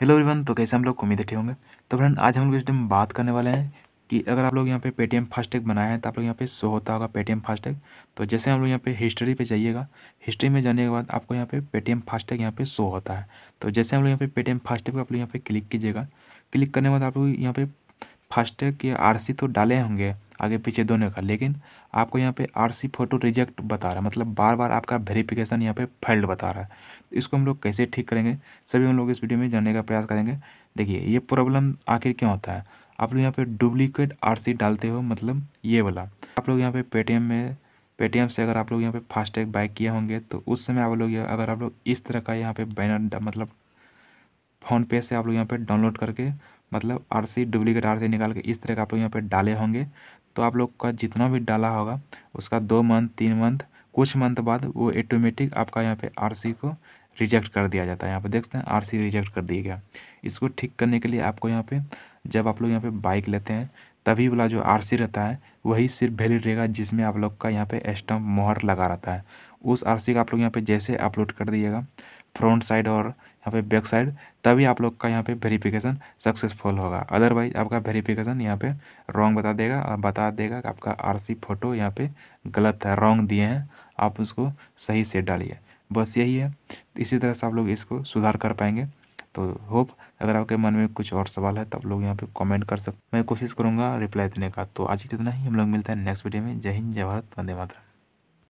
hello everyone तो कैसे हम लोग उम्मीद ठीक होंगे तो फ्रेंड आज हम लोग इस टाइम बात करने वाले हैं कि अगर आप लोग यहाँ पे पेटीएम फास्टैग बनाए हैं तो आप लोग यहाँ पे शो होता होगा पेटीएम फास्टैग तो जैसे हम लोग यहाँ पे हिस्ट्री पे जाइएगा हिस्ट्री में जाने के बाद आपको यहाँ पे पेटीएम फास्टैग यहाँ पे शो होता है तो जैसे हम लोग यहाँ पे पेटीएम फास्टैग पर आप लोग यहाँ पे क्लिक कीजिएगा क्लिक करने के बाद आप लोग यहाँ पे फास्टैग के आर तो डाले होंगे आगे पीछे दोनों का लेकिन आपको यहाँ पे आर सी फोटो रिजेक्ट बता रहा है मतलब बार बार आपका वेरिफिकेशन यहाँ पे फेल्ड बता रहा है तो इसको हम लोग कैसे ठीक करेंगे सभी हम लोग इस वीडियो में जानने का प्रयास करेंगे देखिए ये प्रॉब्लम आखिर क्यों होता है आप लोग यहाँ पे डुप्लीकेट सी डालते हो मतलब ये वाला आप लोग यहाँ पर पेटीएम में पेटीएम से अगर आप लोग यहाँ पे फास्टैग बाइक किए होंगे तो उस समय आप लोग अगर आप लोग इस तरह का यहाँ पे बैनर मतलब फ़ोनपे से आप लोग यहाँ पे डाउनलोड करके मतलब आरसी डुप्लीकेट आरसी निकाल के इस तरह का आप लोग यहाँ पे डाले होंगे तो आप लोग का जितना भी डाला होगा उसका दो मंथ तीन मंथ कुछ मंथ बाद वो ऑटोमेटिक आपका यहाँ पे आरसी को रिजेक्ट कर दिया जाता है यहाँ पे देखते हैं आरसी रिजेक्ट कर दिया गया इसको ठीक करने के लिए आपको यहाँ पे जब आप लोग यहाँ पर बाइक लेते हैं तभी वाला जो सी रहता है वही सिर्फ वैलिड रहेगा जिसमें आप लोग का यहाँ पे स्टम्प मोहर लगा रहता है उस सी का आप लोग यहाँ पे जैसे अपलोड कर दिएगा फ्रंट साइड और यहाँ पे बैक साइड तभी आप लोग का यहाँ पे वेरीफिकेशन सक्सेसफुल होगा अदरवाइज आपका वेरीफिकेशन यहाँ पे रॉन्ग बता देगा और बता देगा कि आपका आरसी फ़ोटो यहाँ पे गलत है रॉन्ग दिए हैं आप उसको सही से डालिए बस यही है इसी तरह से आप लोग इसको सुधार कर पाएंगे तो होप अगर आपके मन में कुछ और सवाल है तो आप लोग यहाँ पे कमेंट कर सकते मैं कोशिश करूँगा रिप्लाई देने का तो आज इतना ही हम लोग मिलते हैं नेक्स्ट वीडियो में जय हिंद जय भारत वंदे मातरम